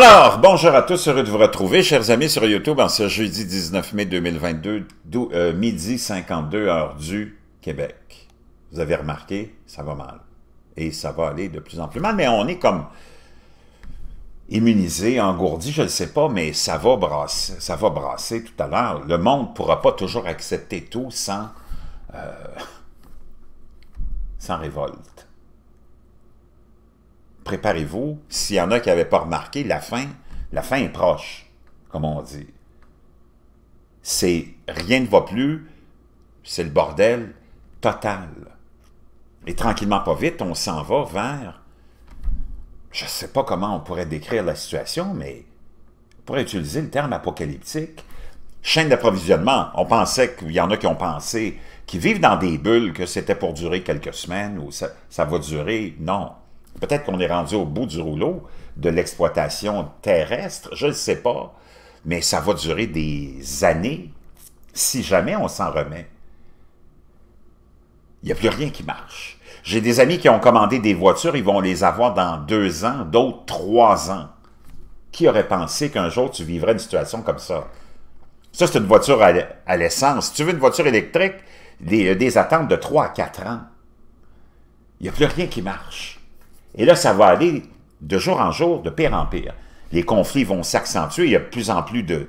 Alors, bonjour à tous, heureux de vous retrouver, chers amis, sur YouTube en ce jeudi 19 mai 2022, euh, midi 52, heure du Québec. Vous avez remarqué, ça va mal. Et ça va aller de plus en plus mal, mais on est comme immunisé, engourdi, je ne sais pas, mais ça va brasser, ça va brasser tout à l'heure. Le monde ne pourra pas toujours accepter tout sans, euh, sans révolte préparez-vous. S'il y en a qui n'avaient pas remarqué, la fin, la fin est proche, comme on dit. C'est rien ne va plus, c'est le bordel total. Et tranquillement, pas vite, on s'en va vers, je ne sais pas comment on pourrait décrire la situation, mais on pourrait utiliser le terme apocalyptique. Chaîne d'approvisionnement, on pensait qu'il y en a qui ont pensé, qui vivent dans des bulles, que c'était pour durer quelques semaines ou ça, ça va durer. Non, Peut-être qu'on est rendu au bout du rouleau de l'exploitation terrestre, je ne sais pas, mais ça va durer des années si jamais on s'en remet. Il n'y a plus rien qui marche. J'ai des amis qui ont commandé des voitures, ils vont les avoir dans deux ans, d'autres trois ans. Qui aurait pensé qu'un jour tu vivrais une situation comme ça? Ça, c'est une voiture à l'essence. Si tu veux une voiture électrique, des, euh, des attentes de trois à quatre ans. Il n'y a plus rien qui marche. Et là, ça va aller de jour en jour, de pire en pire. Les conflits vont s'accentuer, il y a de plus en plus de,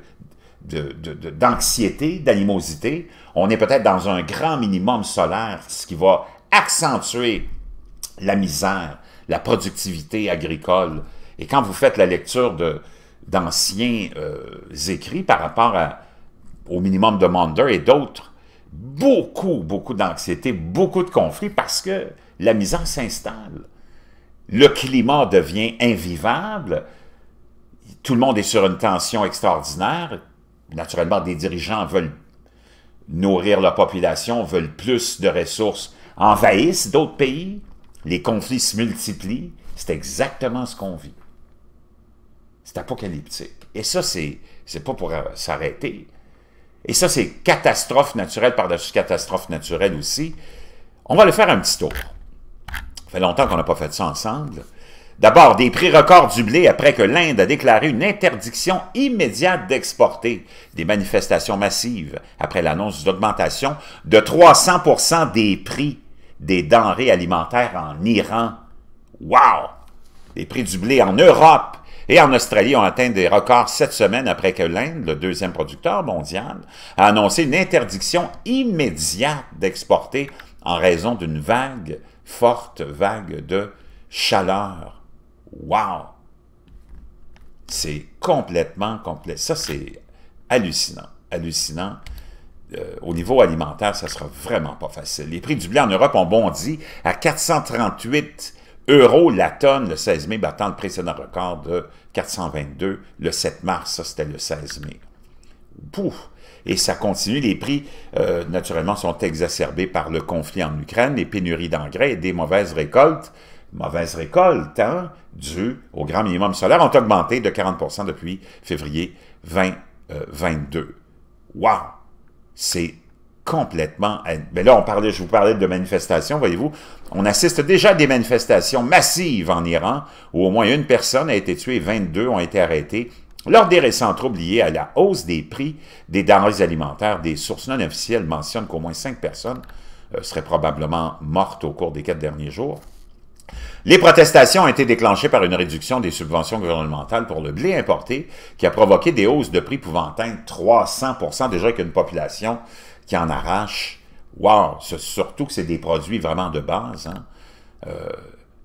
d'anxiété, d'animosité. On est peut-être dans un grand minimum solaire, ce qui va accentuer la misère, la productivité agricole. Et quand vous faites la lecture d'anciens euh, écrits par rapport à, au minimum de Maunder et d'autres, beaucoup, beaucoup d'anxiété, beaucoup de conflits parce que la misère s'installe le climat devient invivable, tout le monde est sur une tension extraordinaire, naturellement des dirigeants veulent nourrir la population, veulent plus de ressources, envahissent d'autres pays, les conflits se multiplient, c'est exactement ce qu'on vit. C'est apocalyptique. Et ça, c'est pas pour s'arrêter. Et ça, c'est catastrophe naturelle par-dessus catastrophe naturelle aussi. On va le faire un petit tour. Ça fait longtemps qu'on n'a pas fait ça ensemble. D'abord, des prix records du blé après que l'Inde a déclaré une interdiction immédiate d'exporter. Des manifestations massives après l'annonce d'augmentation de 300 des prix des denrées alimentaires en Iran. Wow! Les prix du blé en Europe et en Australie, on atteint des records cette semaine après que l'Inde, le deuxième producteur mondial, a annoncé une interdiction immédiate d'exporter en raison d'une vague, forte vague de chaleur. Wow! C'est complètement complet. Ça, c'est hallucinant. Hallucinant. Euh, au niveau alimentaire, ça sera vraiment pas facile. Les prix du blé en Europe ont bondi à 438 euros la tonne le 16 mai, battant le précédent record de 422 le 7 mars. Ça, c'était le 16 mai. Pouf! Et ça continue. Les prix, euh, naturellement, sont exacerbés par le conflit en Ukraine, les pénuries d'engrais et des mauvaises récoltes. Mauvaises récoltes, hein, dues au grand minimum solaire, ont augmenté de 40 depuis février 2022. Euh, waouh C'est complètement... Mais là, on parlait, je vous parlais de manifestations, voyez-vous. On assiste déjà à des manifestations massives en Iran, où au moins une personne a été tuée et 22 ont été arrêtés lors des récents troubles liés à la hausse des prix des denrées alimentaires, des sources non officielles mentionnent qu'au moins cinq personnes euh, seraient probablement mortes au cours des quatre derniers jours. Les protestations ont été déclenchées par une réduction des subventions gouvernementales pour le blé importé, qui a provoqué des hausses de prix pouvant atteindre 300 déjà avec une population qui en arrachent. Wow! Surtout que c'est des produits vraiment de base. Hein. Euh,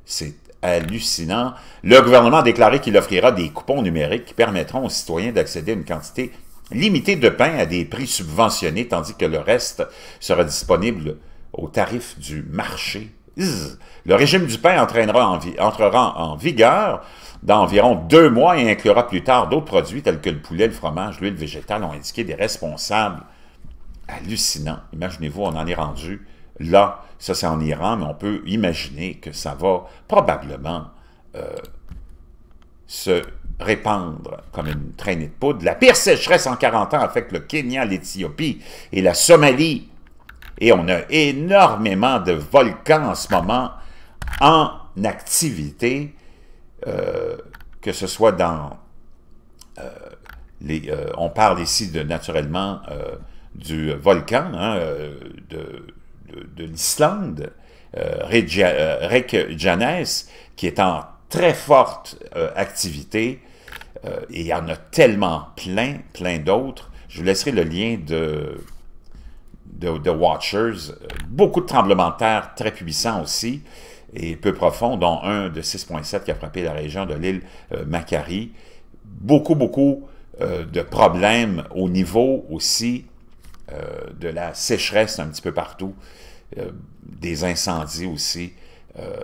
c'est hallucinant. Le gouvernement a déclaré qu'il offrira des coupons numériques qui permettront aux citoyens d'accéder à une quantité limitée de pain à des prix subventionnés, tandis que le reste sera disponible au tarif du marché. Le régime du pain entrera en vigueur dans environ deux mois et inclura plus tard d'autres produits tels que le poulet, le fromage, l'huile végétale, ont indiqué des responsables hallucinant. Imaginez-vous, on en est rendu là. Ça, c'est en Iran, mais on peut imaginer que ça va probablement euh, se répandre comme une traînée de poudre. La pire sécheresse en 40 ans affecte le Kenya, l'Éthiopie et la Somalie. Et on a énormément de volcans en ce moment en activité, euh, que ce soit dans... Euh, les, on parle ici de, naturellement, du volcan hein, euh, de, de, l'Islande, euh, Reykjanes, euh, qui est en très forte activité. et il y en a tellement plein, plein d'autres. Je vous laisserai le lien de, de, Watchers. Beaucoup de tremblements de terre très puissants aussi et peu profonds, dont un de 6,7 qui a frappé la région de l'île euh, Beaucoup, beaucoup de problèmes au niveau aussi euh, de la sécheresse un petit peu partout, euh, des incendies aussi. Euh,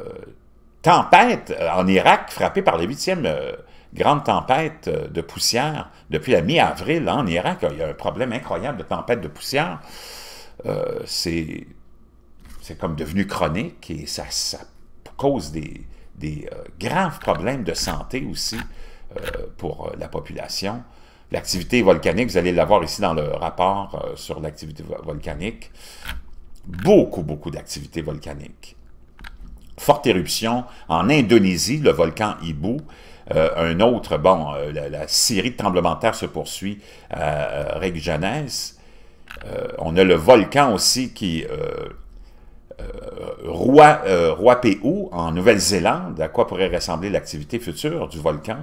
tempête en Irak, frappée par la huitième grande tempête de poussière depuis la mi-avril en Irak. Il y a un problème incroyable de tempête de poussière. C'est comme devenu chronique et ça, cause des, des graves problèmes de santé aussi pour la population. L'activité volcanique, vous allez l'avoir ici dans le rapport euh, sur l'activité volcanique. Beaucoup, beaucoup d'activité volcanique. Forte éruption en Indonésie, le volcan Ibu. Euh, un autre, bon, euh, la, syrie série de tremblements terre se poursuit à Reykjanes. on a le volcan aussi qui Roi, euh, Roi en Nouvelle-Zélande, à quoi pourrait ressembler l'activité future du volcan?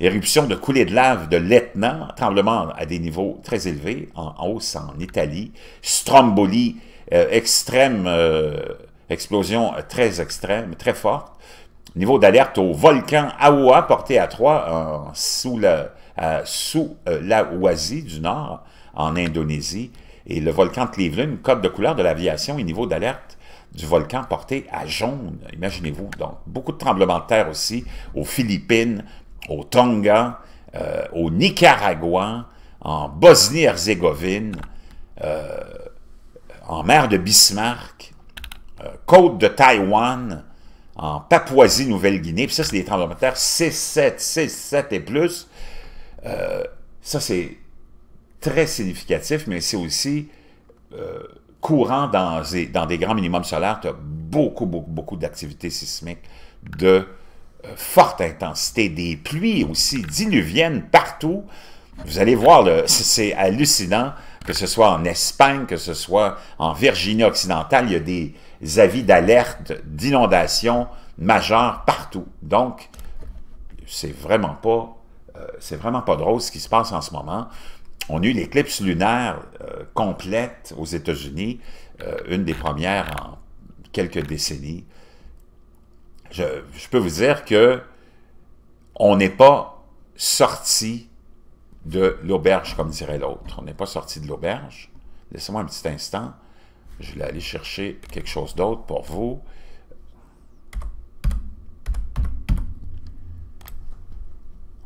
Éruption de coulée de lave de l'Etna, tremblement à des niveaux très élevés, en hausse en Italie, Stromboli, euh, extrême, euh, explosion très extrême, très forte, niveau d'alerte au volcan Aoua, porté à 3 sous la, sous la du Nord, en Indonésie, et le volcan Cleveland, code de couleur de l'aviation et niveau d'alerte du volcan porté à jaune. Imaginez-vous, donc beaucoup de tremblements de terre aussi aux Philippines, au Tonga, euh, au Nicaragua, en Bosnie-Herzégovine, euh, en mer de Bismarck, euh, côte de Taïwan, en Papouasie-Nouvelle-Guinée. Puis ça, c'est des tremblements de terre 6, 7 6, 7 et plus. ça, c'est très significatif, mais c'est aussi courant dans des, dans des grands minimums solaires, tu as beaucoup, beaucoup, beaucoup d'activités sismiques de euh, forte intensité, des pluies aussi diluviennes partout. Vous allez voir, c'est hallucinant, que ce soit en Espagne, que ce soit en Virginie-Occidentale, il y a des avis d'alerte, d'inondations majeures partout. Donc, c'est vraiment pas euh, c'est vraiment pas drôle ce qui se passe en ce moment on a eu l'éclipse lunaire euh, complète aux États-Unis, euh, une des premières en quelques décennies. Je, peux vous dire que on n'est pas sorti de l'auberge, comme dirait l'autre. On n'est pas sorti de l'auberge. Laissez-moi un petit instant. Je vais aller chercher quelque chose d'autre pour vous.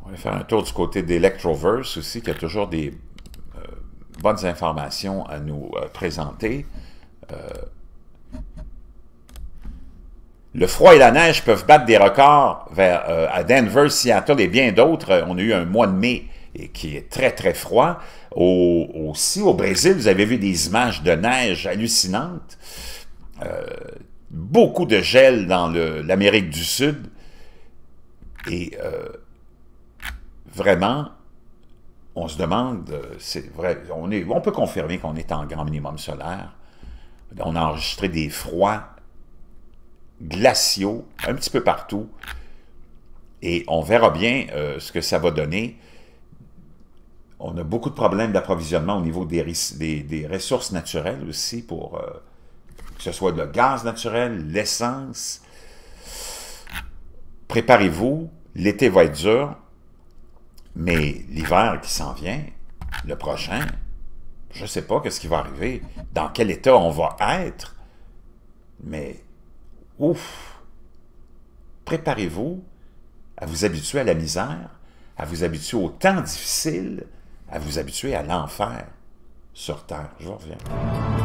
On va faire un tour du côté d'Electroverse aussi, qui a toujours des bonnes informations à nous euh, présenter. Euh, le froid et la neige peuvent battre des records vers, euh, à Denver, Seattle et bien d'autres. On a eu un mois de mai qui est très, très froid. aussi, au Brésil, vous avez vu des images de neige hallucinantes. beaucoup de gel dans l'Amérique du Sud. Et vraiment, on se demande, euh, c'est vrai, on, peut confirmer qu'on est en grand minimum solaire. On a enregistré des froids glaciaux un petit peu partout. Et on verra bien euh, ce que ça va donner. On a beaucoup de problèmes d'approvisionnement au niveau des, ressources naturelles aussi, pour euh, que ce soit le gaz naturel, l'essence. Préparez-vous, l'été va être dur. Mais l'hiver qui s'en vient, le prochain, je ne sais pas ce qui va arriver, dans quel état on va être, mais ouf, préparez-vous à vous habituer à la misère, à vous habituer au temps difficile, à vous habituer à l'enfer sur Terre. Je reviens.